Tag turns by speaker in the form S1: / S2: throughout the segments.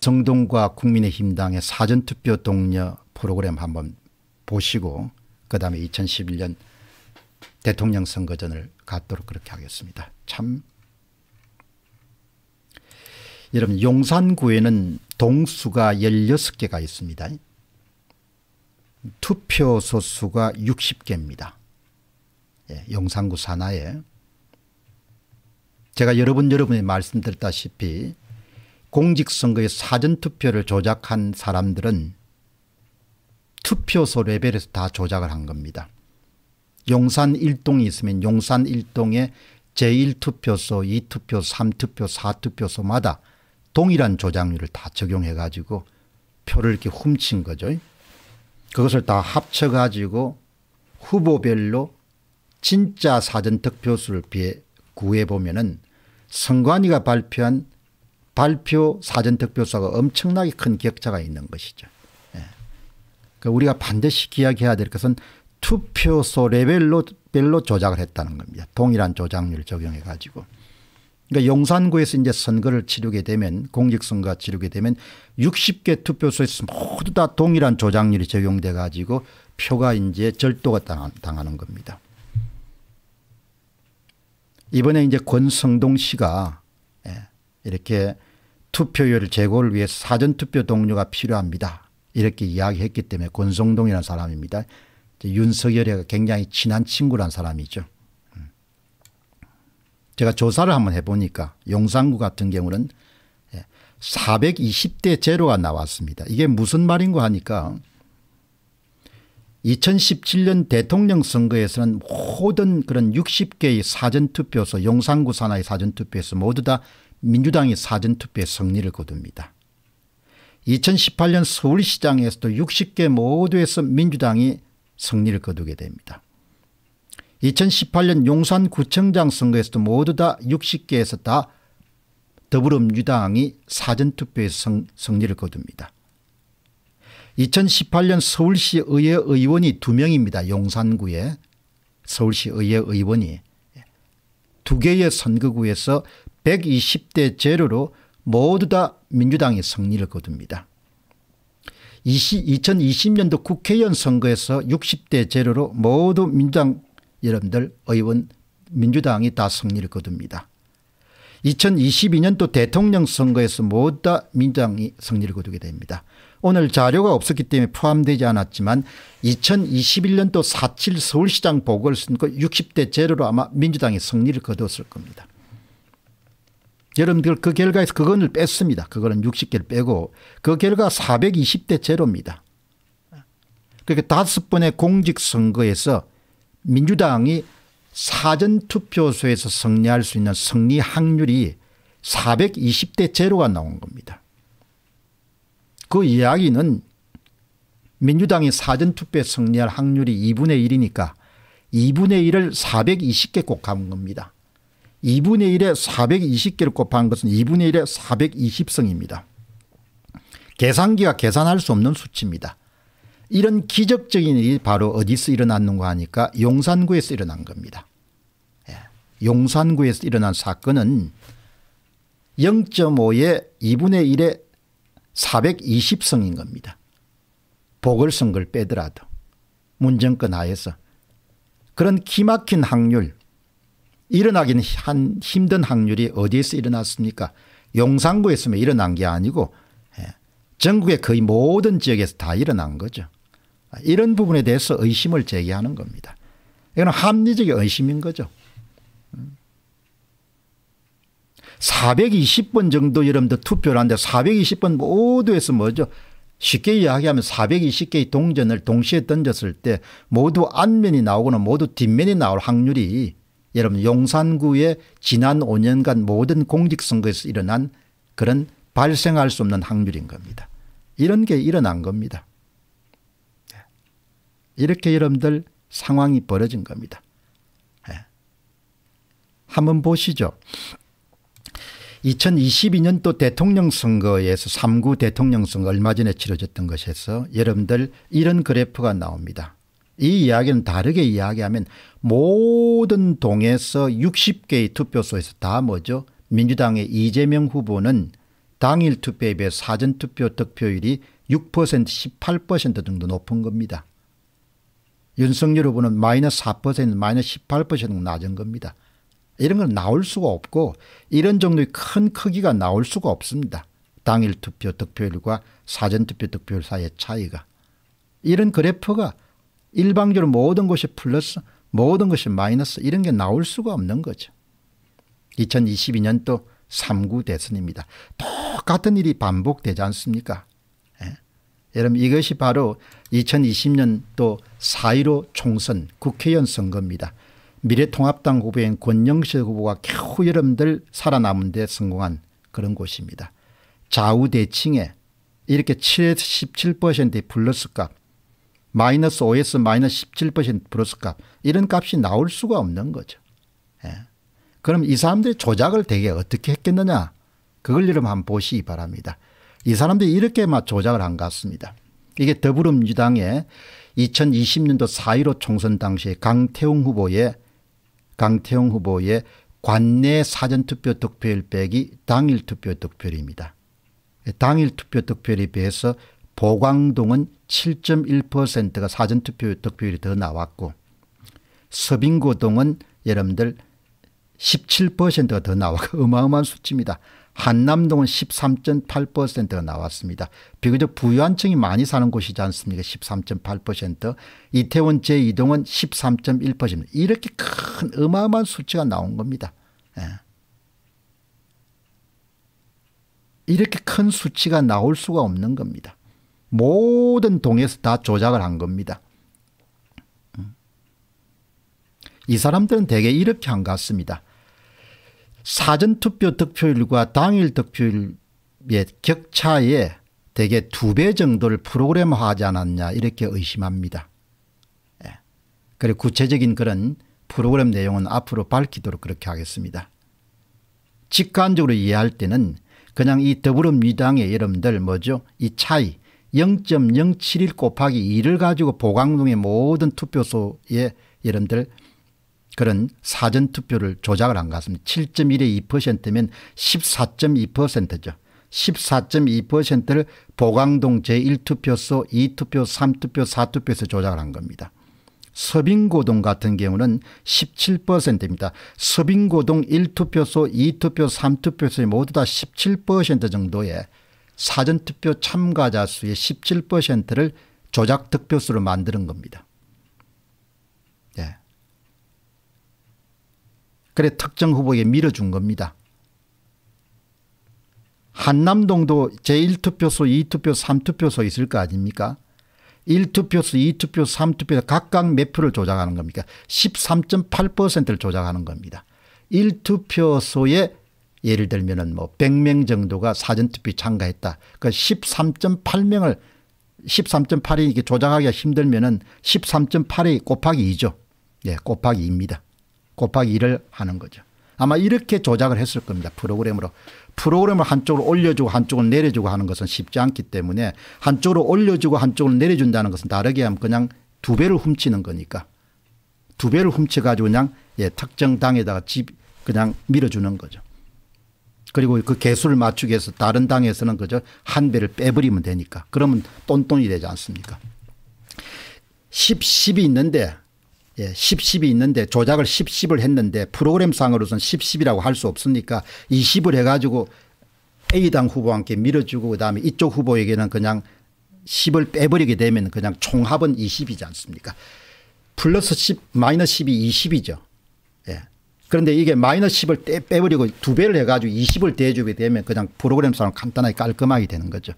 S1: 정동과 국민의힘당의 사전투표 동료 프로그램 한번 보시고 그다음에 2011년 대통령 선거전을 갖도록 그렇게 하겠습니다. 참 여러분 용산구에는 동수가 16개가 있습니다. 투표소 수가 60개입니다. 예, 용산구 산하에 제가 여러 번 여러 분이 말씀드렸다시피 공직선거의 사전투표를 조작한 사람들은 투표소 레벨에서 다 조작을 한 겁니다. 용산 1동이 있으면 용산 1동에 제1투표소, 2투표, 3투표, 4투표소마다 동일한 조작률을 다 적용해 가지고 표를 이렇게 훔친 거죠. 그것을 다 합쳐 가지고 후보별로 진짜 사전투표수를 비해 구해 보면은 선관위가 발표한 발표 사전투표수가 엄청나게 큰 격차가 있는 것이죠. 예. 그러니까 우리가 반드시 기억해야 될 것은 투표소 레벨로 별로 조작을 했다는 겁니다. 동일한 조작률 적용해 가지고. 그러니까 용산구에서 이제 선거를 치르게 되면 공직선거 치르게 되면 60개 투표소에서 모두 다 동일한 조작률이 적용돼 가지고 표가 이제 절도가 당하는 겁니다. 이번에 이제 권성동 씨가 예, 이렇게 투표율 제고를 위해 사전투표 동료가 필요합니다. 이렇게 이야기했기 때문에 권성동이라는 사람입니다. 윤석열이 굉장히 친한 친구란 사람이죠. 음. 제가 조사를 한번 해보니까 용산구 같은 경우는 420대 예, 제로가 나왔습니다. 이게 무슨 말인가 하니까 2017년 대통령 선거에서는 모든 그런 60개의 사전투표소 용산구 산하의 사전투표에서 모두 다 민주당이 사전투표에 승리를 거둡니다. 2018년 서울시장에서도 60개 모두에서 민주당이 승리를 거두게 됩니다. 2018년 용산구청장 선거에서도 모두 다 60개에서 다 더불어민주당이 사전투표에 성, 승리를 거둡니다. 2018년 서울시 의회 의원이 2명입니다. 용산구에 서울시 의회 의원이 두 개의 선거구에서 120대 제로로 모두 다 민주당이 승리를 거둡니다. 20, 2 0년도 국회의원 선거에서 60대 제로로 모두 민주당 여러분들 의원 민주당이 다 승리를 거둡니다. 2022년도 대통령 선거에서 모두 다 민주당이 승리를 거두게 됩니다. 오늘 자료가 없었기 때문에 포함되지 않았지만 2021년도 4.7 서울시장 보궐선거 60대 제로로 아마 민주당이 승리를 거두었을 겁니다. 여러분들 그 결과에서 그건을 뺐습니다. 그거는 60개를 빼고 그 결과 420대 제로입니다. 그러니까 다섯 번의 공직선거에서 민주당이 사전투표소에서 승리할 수 있는 승리 확률이 420대 제로가 나온 겁니다. 그 이야기는 민주당이 사전투표에 승리할 확률이 2분의 1이니까 2분의 1을 420개 곱한 겁니다. 2분의 1에 420개를 곱한 것은 2분의 1에 420성입니다. 계산기가 계산할 수 없는 수치입니다. 이런 기적적인 일이 바로 어디서 일어났는가 하니까 용산구에서 일어난 겁니다. 예, 용산구에서 일어난 사건은 0.5에 2분의 1에 420성인 겁니다. 보궐선거를 빼더라도 문정권 하에서 그런 기막힌 확률 일어나긴 한 힘든 확률이 어디에서 일어났습니까? 용산구에서만 일어난 게 아니고 예, 전국의 거의 모든 지역에서 다 일어난 거죠. 이런 부분에 대해서 의심을 제기하는 겁니다. 이건 합리적인 의심인 거죠. 420번 정도 여러분들 투표를 하는데 420번 모두에서 뭐죠? 쉽게 이야기하면 420개의 동전을 동시에 던졌을 때 모두 앞면이 나오거나 모두 뒷면이 나올 확률이 여러분 용산구의 지난 5년간 모든 공직선거에서 일어난 그런 발생할 수 없는 확률인 겁니다. 이런 게 일어난 겁니다. 네. 이렇게 여러분들 상황이 벌어진 겁니다. 네. 한번 보시죠. 2022년도 대통령 선거에서 3구 대통령 선거 얼마 전에 치러졌던 것에서 여러분들 이런 그래프가 나옵니다. 이 이야기는 다르게 이야기하면 모든 동에서 60개의 투표소에서 다 뭐죠? 민주당의 이재명 후보는 당일 투표에 비해 사전투표 득표율이 6% 18% 정도 높은 겁니다. 윤석열 후보는 마이너스 4% 마이너스 18% 정도 낮은 겁니다. 이런 건 나올 수가 없고 이런 정도의 큰 크기가 나올 수가 없습니다. 당일 투표 득표율과 사전투표 득표율 사이의 차이가. 이런 그래프가 일방적으로 모든 것이 플러스 모든 것이 마이너스 이런 게 나올 수가 없는 거죠. 2022년도 3구 대선입니다. 똑같은 일이 반복되지 않습니까? 예? 여러분 이것이 바로 2020년도 4.15 총선 국회의원 선거입니다. 미래통합당 후보인 권영실 후보가 겨우 여러분들 살아남은 데 성공한 그런 곳입니다. 좌우대칭에 이렇게 77%의 1 플러스값 마이너스 OS 마이너스 17% 브로스값 이런 값이 나올 수가 없는 거죠. 예. 그럼 이 사람들이 조작을 되게 어떻게 했겠느냐 그걸 여러분 한번 보시기 바랍니다. 이 사람들이 이렇게 막 조작을 한 것 같습니다. 이게 더불어민주당의 2020년도 4.15 총선 당시에 강태웅 후보의 강태웅 후보의 관내 사전투표 득표율 빼기 당일 투표 득표율입니다. 예, 당일 투표 득표율에 비해서 보광동은 7.1%가 사전투표 득표율이 더 나왔고 서빙고동은 여러분들 17%가 더 나와 어마어마한 수치입니다. 한남동은 13.8%가 나왔습니다. 비교적 부유한 층이 많이 사는 곳이지 않습니까? 13.8% 이태원 제2동은 13.1% 이렇게 큰 어마어마한 수치가 나온 겁니다. 예. 이렇게 큰 수치가 나올 수가 없는 겁니다. 모든 동에서 다 조작을 한 겁니다. 음. 이 사람들은 대개 이렇게 한 것 같습니다. 사전투표 득표율과 당일 득표율의 격차에 대개 두 배 정도를 프로그램화하지 않았냐 이렇게 의심합니다. 예. 그리고 구체적인 그런 프로그램 내용은 앞으로 밝히도록 그렇게 하겠습니다. 직관적으로 이해할 때는 그냥 이 더불어민주당의 여러분들 뭐죠? 이 차이 0.071 곱하기 2를 가지고 보강동의 모든 투표소에 여러분들 그런 사전투표를 조작을 한 것 같습니다. 7.1에 2%면 14.2%죠. 14.2%를 보강동 제1투표소, 2투표, 3투표, 4투표에서 조작을 한 겁니다. 서빙고동 같은 경우는 17%입니다. 서빙고동 1투표소, 2투표, 3투표소에 모두 다 17% 정도의 사전투표 참가자 수의 17%를 조작 득표수로 만드는 겁니다. 예. 그래 특정 후보에 밀어준 겁니다. 한남동도 제1투표소, 2투표, 3투표소 있을 거 아닙니까? 1투표수, 2투표, 3투표 각각 몇 표를 조작하는 겁니까? 13.8%를 조작하는 겁니다. 1투표소에 예를 들면은 뭐 100명 정도가 사전투표 참가했다. 그 13.8명을 13.8이 이게 조작하기가 힘들면 13.8이 곱하기 2죠. 예, 곱하기 2입니다. 곱하기 1을 하는 거죠. 아마 이렇게 조작을 했을 겁니다. 프로그램으로. 프로그램을 한쪽으로 올려주고 한쪽을 내려주고 하는 것은 쉽지 않기 때문에 한쪽으로 올려주고 한쪽을 내려준다는 것은 다르게 하면 그냥 두 배를 훔치는 거니까. 두 배를 훔쳐가지고 그냥 예, 특정 당에다가 집 그냥 밀어주는 거죠. 그리고 그 개수를 맞추기 위해서 다른 당에서는 그저 한 배를 빼버리면 되니까 그러면 똔똔이 되지 않습니까 10, 10이 있는데 예, 10, 10이 있는데 조작을 10, 10을 했는데 프로그램상으로서 10, 10이라고 할 수 없으니까 20을 해가지고 A당 후보와 함 밀어주고 그다음에 이쪽 후보에게는 그냥 10을 빼버리게 되면 그냥 총합은 20이지 않습니까 플러스 10 마이너스 10이 20이죠. 그런데 이게 마이너스 10을 떼, 빼버리고 두 배를 해가지고 20을 대주게 되면 그냥 프로그램상으로 간단하게 깔끔하게 되는 거죠.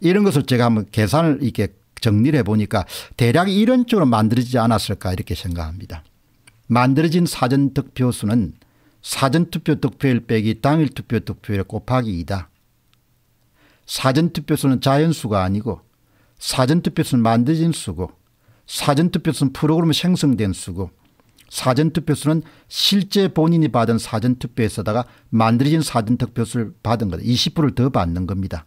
S1: 이런 것을 제가 한번 계산을 이렇게 정리를 해보니까 대략 이런 쪽으로 만들어지지 않았을까 이렇게 생각합니다. 만들어진 사전 득표수는 사전 투표 득표율 빼기 당일 투표 득표율 곱하기 2다. 사전 투표수는 자연수가 아니고 사전 투표수는 만들어진 수고 사전 투표수는 프로그램 생성된 수고 사전투표수는 실제 본인이 받은 사전투표에서다가 만들어진 사전투표수를 받은 거다. 20%를 더 받는 겁니다.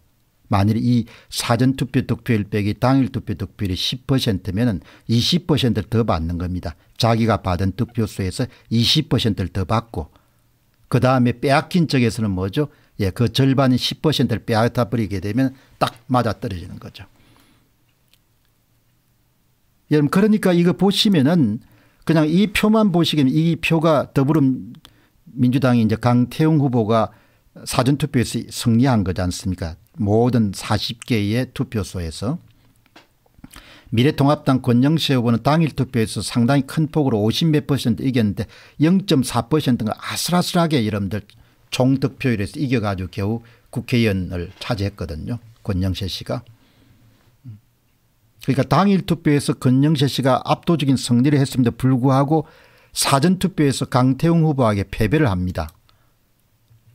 S1: 만일 이 사전투표 득표율 빼기 당일 투표 득표율이 10%면 20%를 더 받는 겁니다. 자기가 받은 득표수에서 20%를 더 받고 그 다음에 빼앗긴 쪽에서는 뭐죠? 예, 그 절반인 10%를 빼앗아 버리게 되면 딱 맞아 떨어지는 거죠. 여러분 그러니까 이거 보시면은 그냥 이 표만 보시기면 이 표가 더불어민주당이 이제 강태웅 후보가 사전투표에서 승리한 거지 않습니까 모든 40개의 투표소에서 미래통합당 권영세 후보는 당일 투표에서 상당히 큰 폭으로 50몇 퍼센트 이겼는데 0.4%가 아슬아슬하게 여러분들 총득표율에서 이겨가지고 겨우 국회의원을 차지했거든요. 권영세 씨가. 그러니까 당일 투표에서 권영세 씨가 압도적인 승리를 했음에도 불구하고 사전 투표에서 강태웅 후보에게 패배를 합니다.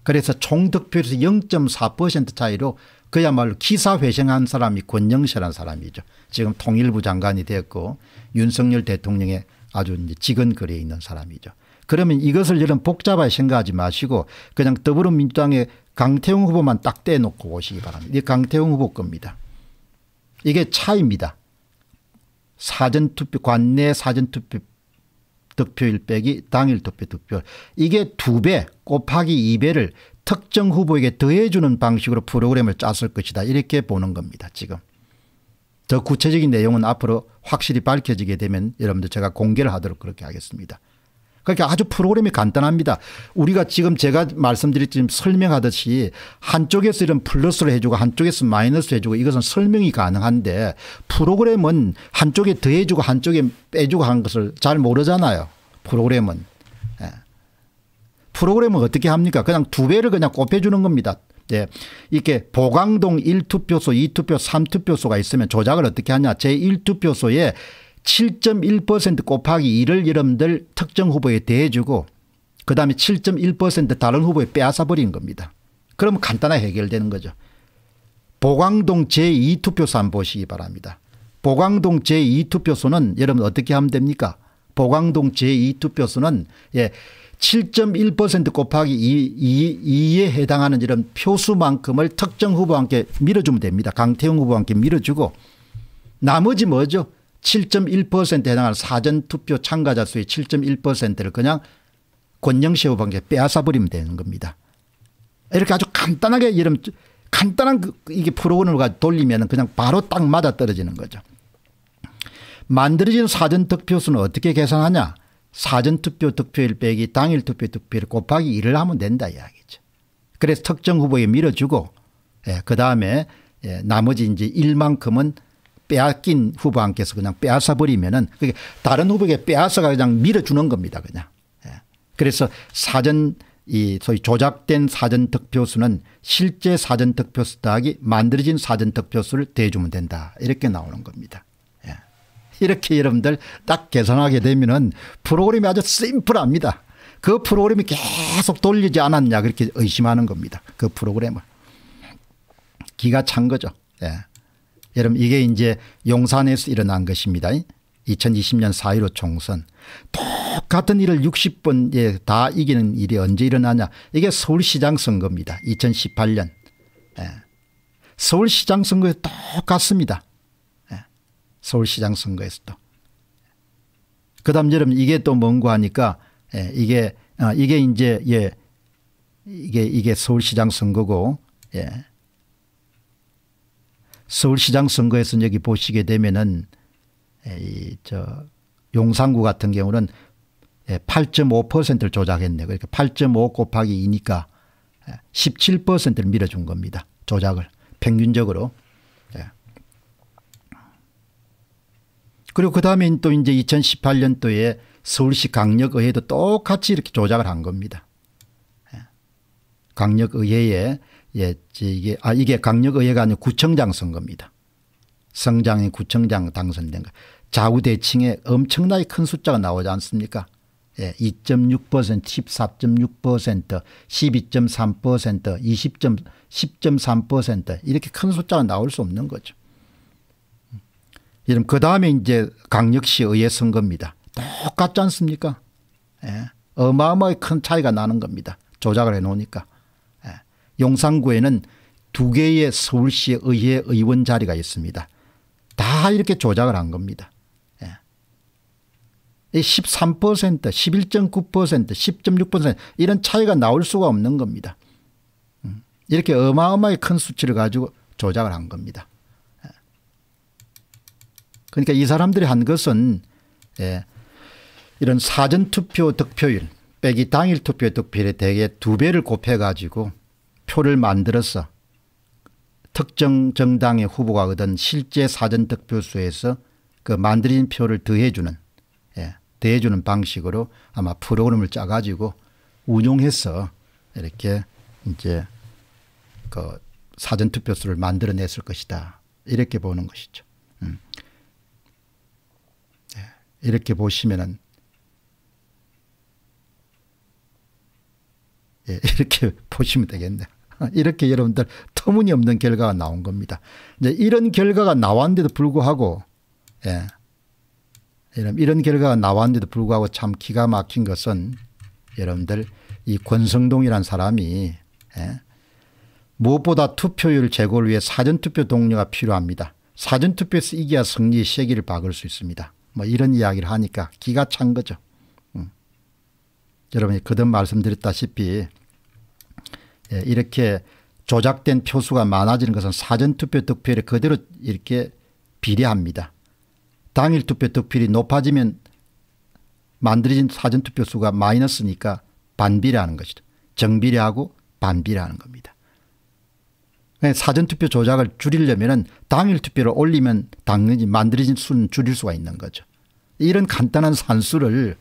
S1: 그래서 총득표에서 0.4% 차이로 그야말로 기사회생한 사람이 권영세란 사람이죠. 지금 통일부 장관이 되었고 윤석열 대통령의 아주 직언거리에 있는 사람이죠. 그러면 이것을 여러 복잡하게 생각하지 마시고 그냥 더불어민주당의 강태웅 후보만 딱 떼놓고 오시기 바랍니다. 이 강태웅 후보 겁니다. 이게 차입니다. 사전투표 관내 사전투표 득표일 빼기 당일 투표 득표 이게 두 배 곱하기 2배를 특정 후보에게 더해주는 방식으로 프로그램을 짰을 것이다 이렇게 보는 겁니다 지금. 더 구체적인 내용은 앞으로 확실히 밝혀지게 되면 여러분들 제가 공개를 하도록 그렇게 하겠습니다. 그러니까 아주 프로그램이 간단합니다. 우리가 지금 제가 말씀드릴지금 설명하듯이 한쪽에서 이런 플러스를 해주고 한쪽에서 마이너스를 해주고 이것은 설명이 가능한데 프로그램은 한쪽에 더해주고 한쪽에 빼주고 하는 것을 잘 모르잖아요. 프로그램은. 예. 프로그램은 어떻게 합니까? 그냥 두 배를 그냥 곱해주는 겁니다. 예. 이렇게 보강동 1투표소, 2투표, 3투표소가 있으면 조작을 어떻게 하냐. 제1투표소에 7.1% 곱하기 2를 여러분들 특정 후보에 대해주고 그 다음에 7.1% 다른 후보에 빼앗아버린 겁니다. 그럼 간단하게 해결되는 거죠. 보광동 제2투표소 한번 보시기 바랍니다. 보광동 제2투표소는 여러분 어떻게 하면 됩니까? 보광동 제2투표소는 예, 7.1% 곱하기 2, 에 해당하는 이런 표수만큼을 특정 후보와 함께 밀어주면 됩니다. 강태용 후보와 함께 밀어주고 나머지 뭐죠? 7.1%에 해당하는 사전투표 참가자 수의 7.1%를 그냥 권영시호 방에 빼앗아버리면 되는 겁니다. 이렇게 아주 간단하게 이름 간단한 그 이게 프로그램을 돌리면 그냥 바로 딱 맞아 떨어지는 거죠. 만들어진 사전투표수는 어떻게 계산하냐 사전투표 득표율 빼기 당일 투표 득표율 곱하기 1을 하면 된다 이야기죠. 그래서 특정 후보에 밀어주고 예, 그다음에 예, 나머지 이제 1만큼은 빼앗긴 후보안께서 그냥 빼앗아 버리면은 그게 다른 후보에게 빼앗아가 그냥 밀어주는 겁니다. 그냥. 예. 그래서 사전 이 소위 조작된 사전 득표수는 실제 사전 득표수 더하기 만들어진 사전 득표수를 대주면 된다. 이렇게 나오는 겁니다. 예. 이렇게 여러분들 딱 계산하게 되면은 프로그램이 아주 심플합니다. 그 프로그램이 계속 돌리지 않았냐 그렇게 의심하는 겁니다. 그 프로그램을. 기가 찬 거죠. 예. 여러분 이게 이제 용산에서 일어난 것입니다. 2020년 4.15 총선 똑같은 일을 60번 예, 다 이기는 일이 언제 일어나냐 이게 서울시장 선거입니다. 2018년 예. 서울시장 선거에 똑같습니다. 예. 서울시장 선거에서도 그 다음 여러분 이게 또 뭔고 하니까 예, 이게 아, 이게 이제 예, 이게 이게 서울시장 선거고 예. 서울시장 선거에서 여기 보시게 되면은 이 저 용산구 같은 경우는 8.5%를 조작했네요. 그러니까 8.5 곱하기 2니까 17%를 밀어준 겁니다. 조작을 평균적으로. 예. 그리고 그 다음에 또 이제 2018년도에 서울시 강력의회도 똑같이 이렇게 조작을 한 겁니다. 예. 강력의회에 예, 이게 아 이게 강력의회가 아니고 구청장 선거입니다. 성장이 구청장 당선된 거. 좌우대칭에 엄청나게 큰 숫자가 나오지 않습니까? 예, 2.6%, 14.6%, 12.3%, 20. 10.3% 이렇게 큰 숫자가 나올 수 없는 거죠. 이럼 그 다음에 이제 강력시 의회 선거입니다. 똑같지 않습니까? 예. 어마어마하게 큰 차이가 나는 겁니다. 조작을 해놓으니까. 용산구에는 두 개의 서울시 의회 의원 자리가 있습니다. 다 이렇게 조작을 한 겁니다. 13% 11.9% 10.6% 이런 차이가 나올 수가 없는 겁니다. 음. 이렇게 어마어마하게 큰 수치를 가지고 조작을 한 겁니다. 예. 그러니까 이 사람들이 한 것은 예, 이런 사전투표 득표율 빼기 당일 투표 득표율에 대개 두 배를 곱해가지고 표를 만들어서 특정 정당의 후보가 얻은 실제 사전 득표수에서 그 만들어진 표를 더해주는 예, 더해주는 방식으로 아마 프로그램을 짜가지고 운용해서 이렇게 이제 그 사전 투표수를 만들어냈을 것이다 이렇게 보는 것이죠. 음. 예, 이렇게 보시면은 예, 이렇게 보시면 되겠네요. 이렇게 여러분들 터무니없는 결과가 나온 겁니다. 이제 이런 결과가 나왔는데도 불구하고 예. 이런, 이런 결과가 나왔는데도 불구하고 참 기가 막힌 것은 여러분들 이 권성동이란 사람이 예. 무엇보다 투표율 제고를 위해 사전투표 동료가 필요합니다. 사전투표에서 이겨야 승리의 시기를 박을 수 있습니다. 뭐 이런 이야기를 하니까 기가 찬 거죠. 음. 여러분이 그든 말씀드렸다시피 예, 이렇게 조작된 표수가 많아지는 것은 사전투표 득표율에 그대로 이렇게 비례합니다. 당일 투표 득표율이 높아지면 만들어진 사전투표 수가 마이너스니까 반비례하는 것이죠. 정비례하고 반비례하는 겁니다. 예, 사전투표 조작을 줄이려면 당일 투표를 올리면 당연히 만들어진 수는 줄일 수가 있는 거죠. 이런 간단한 산수를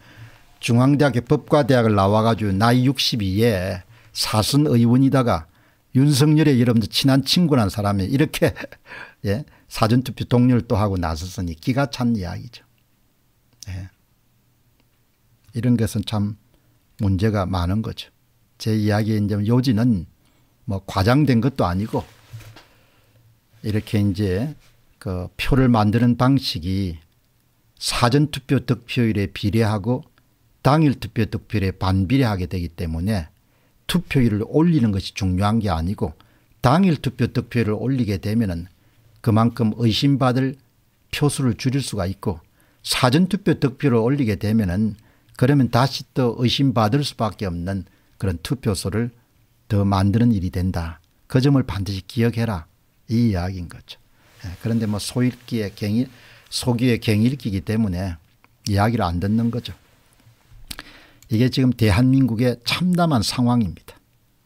S1: 중앙대학의 법과대학을 나와 가지고 나이 62에 사선 의원이다가 윤석열의 여러분 들 친한 친구란 사람이 이렇게 예, 사전투표 동료를 또 하고 나섰으니 기가 찬 이야기죠. 예. 이런 것은 참 문제가 많은 거죠. 제 이야기의 이제 요지는 뭐 과장된 것도 아니고 이렇게 이제 그 표를 만드는 방식이 사전투표 득표율에 비례하고 당일투표 득표율에 반비례하게 되기 때문에 투표율을 올리는 것이 중요한 게 아니고 당일 투표 득표율을 올리게 되면 그만큼 의심받을 표수를 줄일 수가 있고 사전투표 득표를 올리게 되면 그러면 다시 또 의심받을 수밖에 없는 그런 투표소를 더 만드는 일이 된다. 그 점을 반드시 기억해라. 이 이야기인 거죠. 예, 그런데 뭐 소일기의 갱일, 소기의 갱일기이기 때문에 이야기를 안 듣는 거죠. 이게 지금 대한민국의 참담한 상황입니다.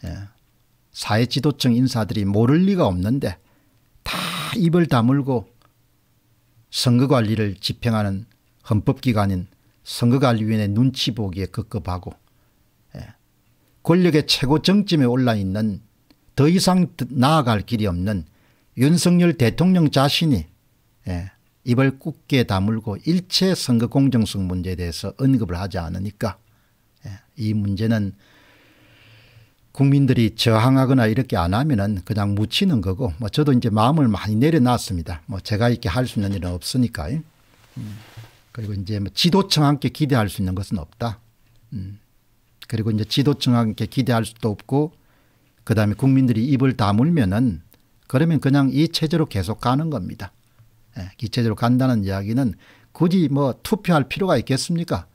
S1: 예. 사회지도층 인사들이 모를 리가 없는데 다 입을 다물고 선거관리를 집행하는 헌법기관인 선거관리위원회 눈치 보기에 급급하고 예. 권력의 최고 정점에 올라있는 더 이상 나아갈 길이 없는 윤석열 대통령 자신이 예. 입을 굳게 다물고 일체 선거 공정성 문제에 대해서 언급을 하지 않으니까 예, 이 문제는 국민들이 저항하거나 이렇게 안 하면은 그냥 묻히는 거고 뭐 저도 이제 마음을 많이 내려놨습니다. 뭐 제가 이렇게 할 수 있는 일은 없으니까. 요 음. 그리고 이제 뭐 지도층 함께 기대할 수 있는 것은 없다. 음. 그리고 이제 지도층 함께 기대할 수도 없고 그 다음에 국민들이 입을 다물면은 그러면 그냥 이 체제로 계속 가는 겁니다. 예, 이 체제로 간다는 이야기는 굳이 뭐 투표할 필요가 있겠습니까?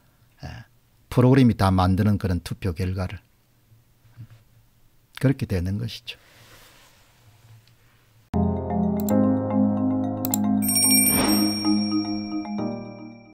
S1: 프로그램이 다 만드는 그런 투표 결과를 그렇게 되는 것이죠.